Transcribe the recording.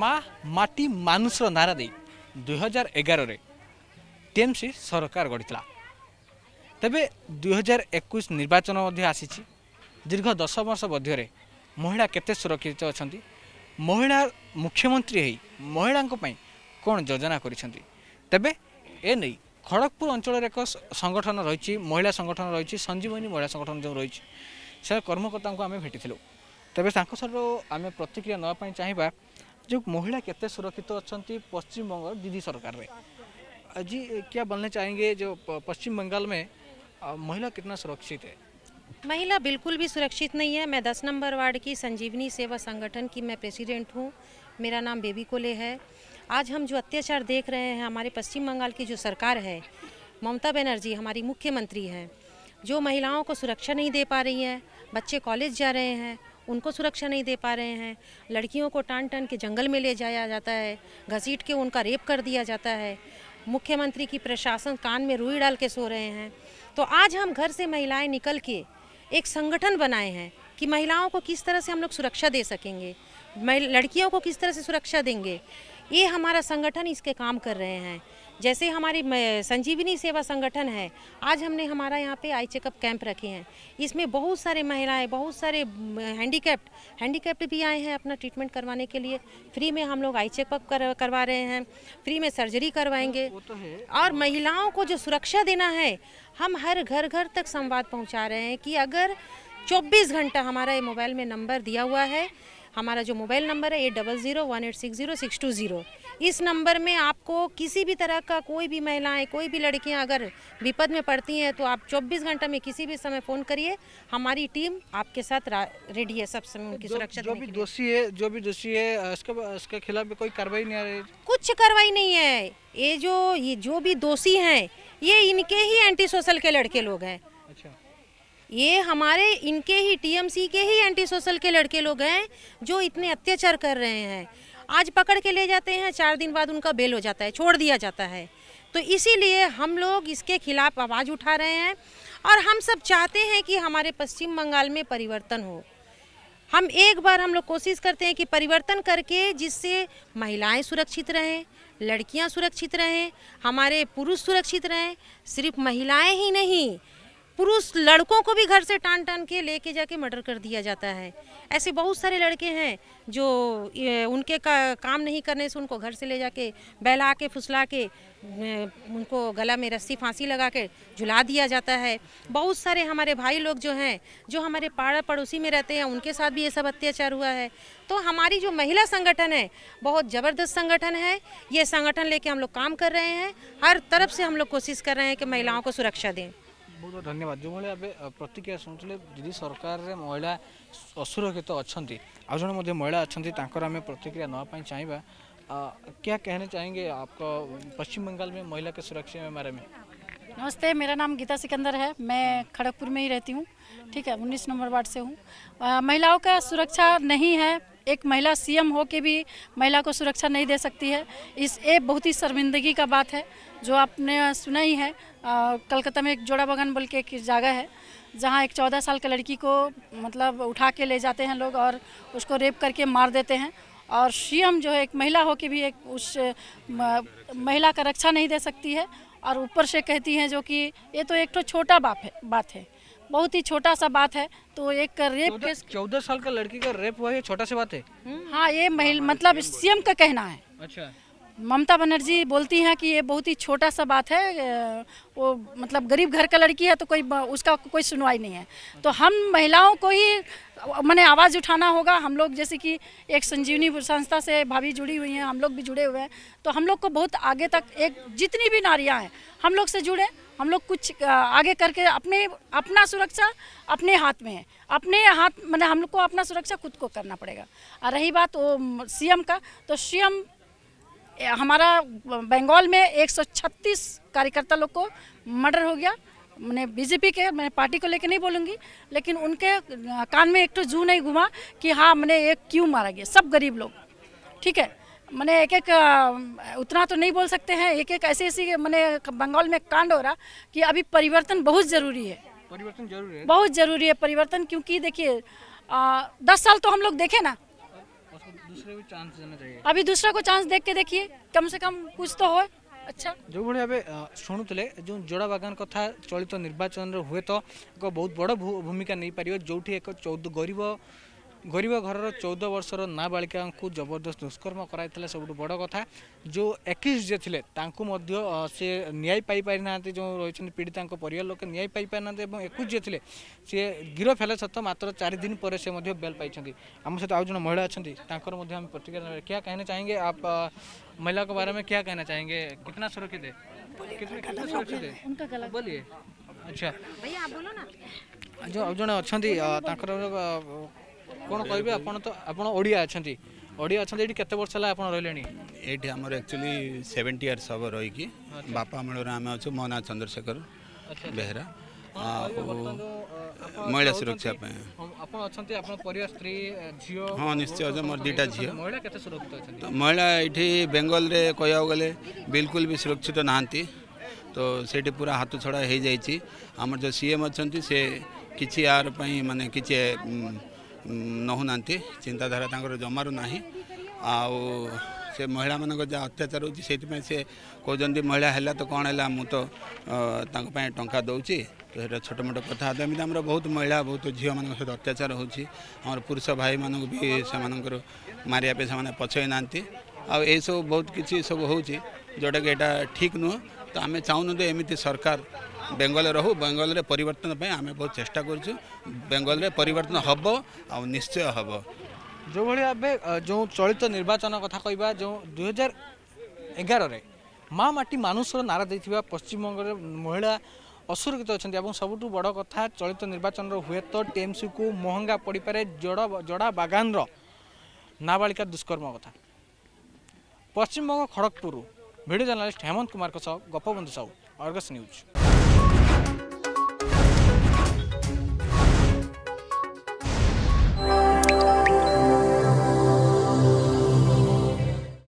মা মাটি মানুষর নারা দিয়ে দুই হাজার এগারে ଟିଏମ୍ସି ସରକାର ଗଢ଼ିଥିଲା ତେବେ ଦୁଇହଜାର ଏକୋଇଶ ନିର୍ବାଚନ ମଧ୍ୟ ଆସିଛି ଦୀର୍ଘ ଦଶ ବର୍ଷ ମଧ୍ୟରେ ମହିଳା କେତେ ସୁରକ୍ଷିତ ଅଛନ୍ତି ମହିଳା ମୁଖ୍ୟମନ୍ତ୍ରୀ ହେଇ ମହିଳାଙ୍କ ପାଇଁ କ'ଣ ଯୋଜନା କରିଛନ୍ତି ତେବେ ଏ ନେଇ ଖଡ଼ଗପୁର ଅଞ୍ଚଳରେ ଏକ ସଂଗଠନ ରହିଛି ମହିଳା ସଂଗଠନ ରହିଛି ସଞ୍ଜୀବନୀ ମହିଳା ସଂଗଠନ ଯେଉଁ ରହିଛି ସେ କର୍ମକର୍ତ୍ତାଙ୍କୁ ଆମେ ଭେଟିଥିଲୁ ତେବେ ତାଙ୍କ ସହ ଆମେ ପ୍ରତିକ୍ରିୟା ନେବା ପାଇଁ ଚାହିଁବା जो महिला कितने सुरक्षित अच्छा पश्चिम बंग दीदी सरकार में जी क्या बोलना चाहेंगे जो पश्चिम बंगाल में महिला कितना सुरक्षित है महिला बिल्कुल भी सुरक्षित नहीं है मैं दस नंबर वार्ड की संजीवनी सेवा संगठन की मैं प्रेसिडेंट हूँ मेरा नाम बेबी कोले है आज हम जो अत्याचार देख रहे हैं हमारे पश्चिम बंगाल की जो सरकार है ममता बनर्जी हमारी मुख्यमंत्री हैं जो महिलाओं को सुरक्षा नहीं दे पा रही है बच्चे कॉलेज जा रहे हैं उनको सुरक्षा नहीं दे पा रहे हैं लड़कियों को टान टन के जंगल में ले जाया जाता है घसीट के उनका रेप कर दिया जाता है मुख्यमंत्री की प्रशासन कान में रुई डाल के सो रहे हैं तो आज हम घर से महिलाएं निकल के एक संगठन बनाए हैं कि महिलाओं को किस तरह से हम लोग सुरक्षा दे सकेंगे लड़कियों को किस तरह से सुरक्षा देंगे ये हमारा संगठन इसके काम कर रहे हैं जैसे हमारी संजीवनी सेवा संगठन है आज हमने हमारा यहाँ पे आई चेकअप कैंप रखे हैं इसमें बहुत सारे महिलाएं बहुत सारे हैंडीकैप्ड हैंडीकैप्ड भी आए हैं अपना ट्रीटमेंट करवाने के लिए फ्री में हम लोग आई चेकअप कर, करवा रहे हैं फ्री में सर्जरी करवाएंगे तो और महिलाओं को जो सुरक्षा देना है हम हर घर घर तक संवाद पहुँचा रहे हैं कि अगर चौबीस घंटा हमारा ये मोबाइल में नंबर दिया हुआ है हमारा जो मोबाइल नंबर है eight double zero one eight six zero six two zero इस नंबर में आपको किसी भी तरह का कोई भी महिलाएं कोई भी लड़कियां अगर विपद में पड़ती हैं तो आप 24 घंटा में किसी भी समय फ़ोन करिए हमारी टीम आपके साथ रेडी है सब समय उनकी सुरक्षा जो भी दोषी है जो भी दोषी है उसके उसके खिलाफ कोई कार्रवाई नहीं आ रही कुछ कार्रवाई नहीं है ये जो ये जो भी दोषी हैं ये इनके ही एंटी सोशल के लड़के लोग हैं अच्छा ये हमारे इनके ही टीएमसी के ही एंटी सोशल के लड़के लोग हैं जो इतने अत्याचार कर रहे हैं आज पकड़ के ले जाते हैं चार दिन बाद उनका बेल हो जाता है छोड़ दिया जाता है तो इसीलिए हम लोग इसके खिलाफ आवाज़ उठा रहे हैं और हम सब चाहते हैं कि हमारे पश्चिम बंगाल में परिवर्तन हो हम एक बार हम लोग कोशिश करते हैं कि परिवर्तन करके जिससे महिलाएं सुरक्षित रहें लड़कियां सुरक्षित रहें हमारे पुरुष सुरक्षित रहें सिर्फ महिलाएं ही नहीं पुरुष लड़कों को भी घर से टान टान के लेके जाके मर्डर कर दिया जाता है ऐसे बहुत सारे लड़के हैं जो उनके का, काम नहीं करने से उनको घर से ले जाके बहला के फुसला के उनको गला में रस्सी फांसी लगा के झुला दिया जाता है बहुत सारे हमारे भाई लोग जो हैं जो हमारे पाड़ा पड़ोसी में रहते हैं उनके साथ भी ये सब अत्याचार हुआ है तो हमारी जो महिला संगठन है बहुत ज़बरदस्त संगठन है ये संगठन लेके हम लोग काम कर रहे हैं हर तरफ से हम लोग कोशिश कर रहे हैं कि महिलाओं को सुरक्षा दें बहुत बहुत धन्यवाद जो भाई ଶୁଣୁଥିଲେ प्रतिक्रिया शुणुले ମହିଳା सरकार रे महिला असुरक्षित अच्छा आज जो महिला अच्छा आम प्रतिक्रिया नापी चाहिए क्या कहना चाहेंगे आपको पश्चिम बंगाल में महिला के सुरक्षा के बारे में नमस्ते मेरा नाम गीता सिकंदर है मैं खड़गपुर में ही रहती हूँ ठीक है उन्नीस नंबर वार्ड से हूँ महिलाओं का सुरक्षा नहीं है एक महिला सीएम हो के भी महिला को सुरक्षा नहीं दे सकती है इस ये बहुत ही शर्मिंदगी का बात है जो आपने सुना ही है कलकत्ता में एक जोड़ा बगान बोल के एक जगह है जहाँ एक चौदह साल की लड़की को मतलब उठा के ले जाते हैं लोग और उसको रेप करके मार देते हैं और सीएम जो है एक महिला हो के भी एक उस महिला का रक्षा नहीं दे सकती है और ऊपर से कहती हैं जो कि ये तो एक तो छोटा बाप है बात है बहुत ही छोटा सा बात है तो एक रेप केस चौदह साल का लड़की का रेप हुआ है छोटा सा बात है हम्म, हाँ ये महिला हाँ, हाँ, मतलब सीएम का कहना है अच्छा ममता बनर्जी बोलती हैं कि ये बहुत ही छोटा सा बात है वो मतलब गरीब घर का लड़की है तो कोई उसका कोई सुनवाई नहीं है तो हम महिलाओं को ही मैंने आवाज़ उठाना होगा हम लोग जैसे कि एक संजीवनी संस्था से भाभी जुड़ी हुई हैं हम लोग भी जुड़े हुए हैं तो हम लोग को बहुत आगे तक एक जितनी भी नारियाँ हैं हम लोग से जुड़े हम लोग कुछ आगे करके अपने अपना सुरक्षा अपने हाथ में है अपने हाथ मैंने हम लोग को अपना सुरक्षा खुद को करना पड़ेगा और रही बात वो सीएम का तो सीएम हमारा बंगाल में 136 कार्यकर्ता लोग को मर्डर हो गया मैंने बीजेपी के मैं पार्टी को लेकर नहीं बोलूँगी लेकिन उनके कान में एक तो जू नहीं घुमा कि हाँ मैंने एक क्यों मारा गया सब गरीब लोग ठीक है मैंने एक एक उतना तो नहीं बोल सकते हैं एक एक ऐसी ऐसी मैंने बंगाल में कांड हो रहा कि अभी परिवर्तन बहुत ज़रूरी है परिवर्तन जरूरी है बहुत ज़रूरी है परिवर्तन क्योंकि देखिए दस साल तो हम लोग देखे ना अभी दूसरा को चांस देख के देखिए कम से कम कुछ तो हो अच्छा जो भाई अभी शुणुले जो जोड़ा बागान कथा चलित निर्वाचन हुए तो बहुत बड़ा भूमिका नहीं पार जो एक चौदह गरीब गरीब घर चौदह वर्ष नाबालिका को जबरदस्त दुष्कर्म कर सब बड़ कथ जो एक थे सी न्याय पाई ना जो रही पीड़िता पर न्याय पाई ना और एक थे सी गिरफ हेले सत मात्र चार दिन पर बेल पाई आम सहित आज जो महिला अच्छा प्रतिक्रिया क्या कहना चाहेंगे आप महिला के बारे में क्या कहना चाहेंगे कितना सुरक्षित है अच्छा जो अब जो अच्छा କ'ଣ କହିବେ ଆପଣ ତ ଆପଣ ଓଡ଼ିଆ ଅଛନ୍ତି ଓଡ଼ିଆ ଅଛନ୍ତି ଏଠି କେତେ ବର୍ଷ ହେଲା ଆପଣ ରହିଲେଣି ଏଇଠି ଆମର ଆକ୍ଚୁଆଲି ସେଭେଣ୍ଟି ଇୟର୍ସ ହେବ ରହିକି ବାପା ଅମଳରୁ ଆମେ ଅଛୁ ମୋ ନାଁ ଚନ୍ଦ୍ରଶେଖର ବେହେରା ଆଉ ମହିଳା ସୁରକ୍ଷା ପାଇଁ ଆପଣ ଅଛନ୍ତି ଆପଣ ପରିବାର ସ୍ତ୍ରୀ ଝିଅ ହଁ ନିଶ୍ଚୟ ମୋର ଦୁଇଟା ଝିଅ ମହିଳା କେତେ ସୁରକ୍ଷିତ ଅଛନ୍ତି ମହିଳା ଏଠି ବେଙ୍ଗଲରେ କହିବାକୁ ଗଲେ ବିଲକୁଲ ବି ସୁରକ୍ଷିତ ନାହାନ୍ତି ତ ସେଇଠି ପୁରା ହାତ ଛଡ଼ା ହେଇଯାଇଛି ଆମର ଯେଉଁ ସି ଏମ୍ ଅଛନ୍ତି ସେ କିଛି ୟାର ପାଇଁ ମାନେ କିଛି ନେଉନାହାନ୍ତି ଚିନ୍ତାଧାରା ତାଙ୍କର ଜମାରୁ ନାହିଁ ଆଉ ସେ ମହିଳାମାନଙ୍କ ଯାହା ଅତ୍ୟାଚାର ହେଉଛି ସେଇଥିପାଇଁ ସେ କହୁଛନ୍ତି ମହିଳା ହେଲା ତ କ'ଣ ହେଲା ମୁଁ ତ ତାଙ୍କ ପାଇଁ ଟଙ୍କା ଦେଉଛି ତ ସେଇଟା ଛୋଟ ମୋଟ କଥା ଏମିତି ଆମର ବହୁତ ମହିଳା ବହୁତ ଝିଅମାନଙ୍କ ସହିତ ଅତ୍ୟାଚାର ହେଉଛି ଆମର ପୁରୁଷ ଭାଇମାନଙ୍କୁ ବି ସେମାନଙ୍କର ମାରିବା ପାଇଁ ସେମାନେ ପଛେଇ ନାହାନ୍ତି ଆଉ ଏସବୁ ବହୁତ କିଛି ସବୁ ହେଉଛି ଯେଉଁଟାକି ଏଇଟା ଠିକ୍ ନୁହଁ ତ ଆମେ ଚାହୁଁନୁ ଯେ ଏମିତି ସରକାର ବେଙ୍ଗଲ ରହୁ ବେଙ୍ଗଲରେ ପରିବର୍ତ୍ତନ ପାଇଁ ଆମେ ବହୁତ ଚେଷ୍ଟା କରୁଛୁ ବେଙ୍ଗଲରେ ପରିବର୍ତ୍ତନ ହେବ ଆଉ ନିଶ୍ଚୟ ହେବ ଯେଉଁଭଳି ଭାବେ ଯେଉଁ ଚଳିତ ନିର୍ବାଚନ କଥା କହିବା ଯେଉଁ ଦୁଇହଜାର ଏଗାରରେ ମା ମାଟି ମାନୁଷର ନାରା ଦେଇଥିବା ପଶ୍ଚିମବଙ୍ଗରେ ମହିଳା ଅସୁରକ୍ଷିତ ଅଛନ୍ତି ଏବଂ ସବୁଠୁ ବଡ଼ କଥା ଚଳିତ ନିର୍ବାଚନର ହୁଏତ ଟିଏମ୍ସିକୁ ମହଙ୍ଗା ପଡ଼ିପାରେ ଜଡ଼ ଜଡ଼ା ବାଗାନର ନାବାଳିକା ଦୁଷ୍କର୍ମ କଥା ପଶ୍ଚିମବଙ୍ଗ ଖଡ଼ଗପୁରରୁ ଭିଡ଼ିଓ ଜର୍ଣ୍ଣାଲିଷ୍ଟ ହେମନ୍ତ କୁମାରଙ୍କ ସହ ଗୋପବନ୍ଧୁ ସାହୁ ଅର୍ଗସ୍ ନ୍ୟୁଜ୍